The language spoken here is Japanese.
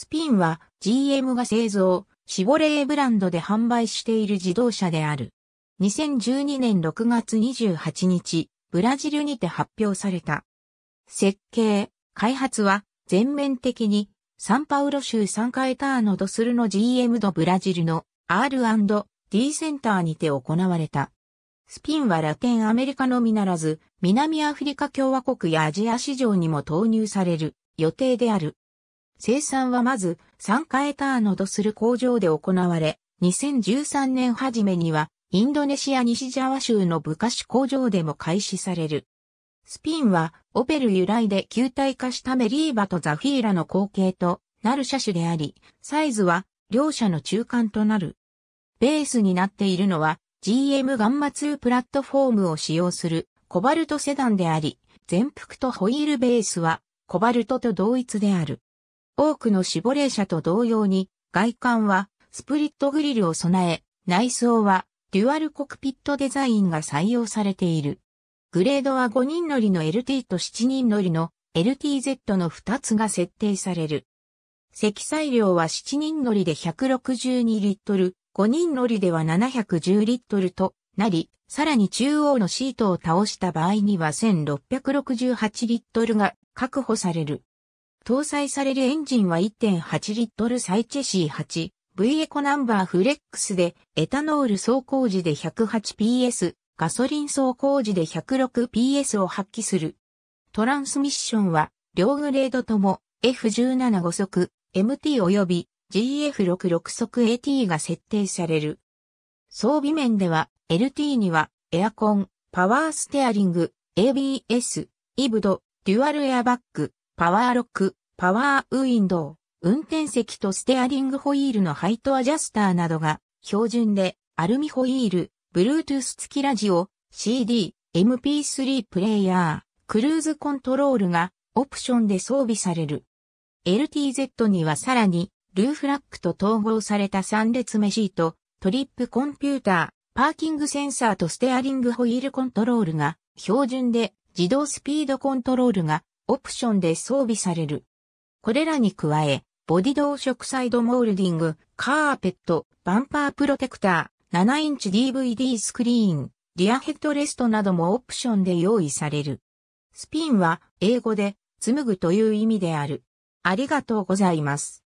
スピンは GM が製造、シボレーブランドで販売している自動車である。2012年6月28日、ブラジルにて発表された。設計、開発は全面的にサンパウロ州サンカエターノドスルの GM ドブラジルの R&D センターにて行われた。スピンはラテンアメリカのみならず、南アフリカ共和国やアジア市場にも投入される予定である。生産はまず3回ターノドする工場で行われ、2013年初めにはインドネシア西ジャワ州のブカシ工場でも開始される。スピンはオペル由来で球体化したメリーバとザフィーラの後継となる車種であり、サイズは両者の中間となる。ベースになっているのは GM ガンマ2プラットフォームを使用するコバルトセダンであり、全幅とホイールベースはコバルトと同一である。多くのシボレー車と同様に、外観はスプリットグリルを備え、内装はデュアルコクピットデザインが採用されている。グレードは5人乗りの LT と7人乗りの LTZ の2つが設定される。積載量は7人乗りで162リットル、5人乗りでは710リットルとなり、さらに中央のシートを倒した場合には1668リットルが確保される。搭載されるエンジンは1.8リットルサイチェシー8、V エコナンバーフレックスで、エタノール走行時で 108PS、ガソリン走行時で 106PS を発揮する。トランスミッションは、両グレードとも F175 速、MT 及び GF66 速 AT が設定される。装備面では、LT には、エアコン、パワーステアリング、ABS、イブド、デュアルエアバッグ、パワーロック、パワーウィンドウ、運転席とステアリングホイールのハイトアジャスターなどが標準でアルミホイール、ブルートゥース付きラジオ、CD、MP3 プレイヤー、クルーズコントロールがオプションで装備される。LTZ にはさらにルーフラックと統合された3列目シート、トリップコンピューター、パーキングセンサーとステアリングホイールコントロールが標準で自動スピードコントロールがオプションで装備される。これらに加え、ボディ同色サイドモールディング、カーペット、バンパープロテクター、7インチ DVD スクリーン、リアヘッドレストなどもオプションで用意される。スピンは英語で紡ぐという意味である。ありがとうございます。